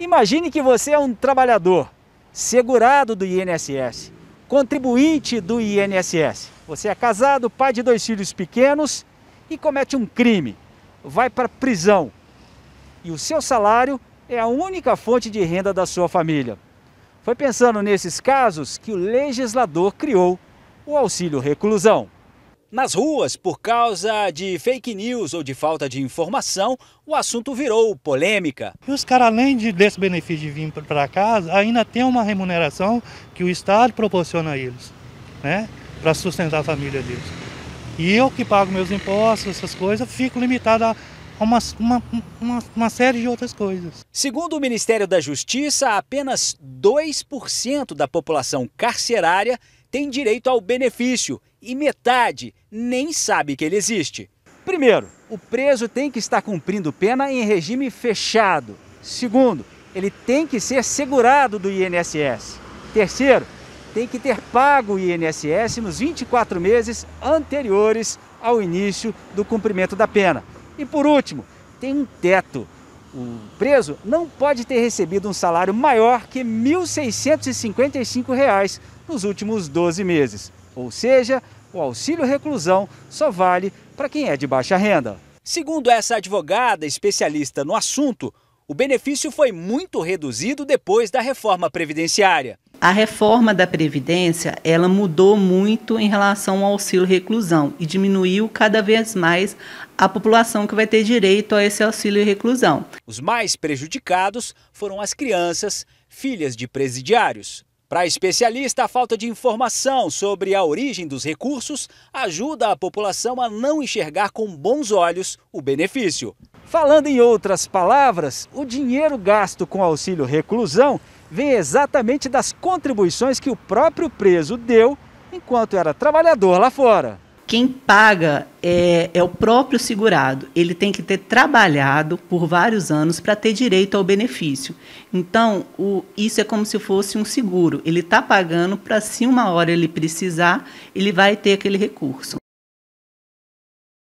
Imagine que você é um trabalhador, segurado do INSS, contribuinte do INSS. Você é casado, pai de dois filhos pequenos e comete um crime, vai para prisão. E o seu salário é a única fonte de renda da sua família. Foi pensando nesses casos que o legislador criou o auxílio reclusão. Nas ruas, por causa de fake news ou de falta de informação, o assunto virou polêmica. E os caras, além de, desse benefício de vir para casa, ainda tem uma remuneração que o Estado proporciona a eles, né? Para sustentar a família deles. E eu que pago meus impostos, essas coisas, fico limitado a uma, uma, uma, uma, série de outras coisas. Segundo o Ministério da Justiça, apenas 2% da população carcerária tem direito ao benefício e metade nem sabe que ele existe. Primeiro, o preso tem que estar cumprindo pena em regime fechado. Segundo, ele tem que ser segurado do INSS. Terceiro, tem que ter pago o INSS nos 24 meses anteriores ao início do cumprimento da pena. E por último, tem um teto o preso não pode ter recebido um salário maior que R$ 1.655 nos últimos 12 meses. Ou seja, o auxílio reclusão só vale para quem é de baixa renda. Segundo essa advogada especialista no assunto, o benefício foi muito reduzido depois da reforma previdenciária. A reforma da Previdência, ela mudou muito em relação ao auxílio reclusão e diminuiu cada vez mais a população que vai ter direito a esse auxílio reclusão. Os mais prejudicados foram as crianças, filhas de presidiários. Para especialista, a falta de informação sobre a origem dos recursos ajuda a população a não enxergar com bons olhos o benefício. Falando em outras palavras, o dinheiro gasto com auxílio reclusão vem exatamente das contribuições que o próprio preso deu enquanto era trabalhador lá fora. Quem paga é, é o próprio segurado. Ele tem que ter trabalhado por vários anos para ter direito ao benefício. Então, o, isso é como se fosse um seguro. Ele está pagando para, se uma hora ele precisar, ele vai ter aquele recurso.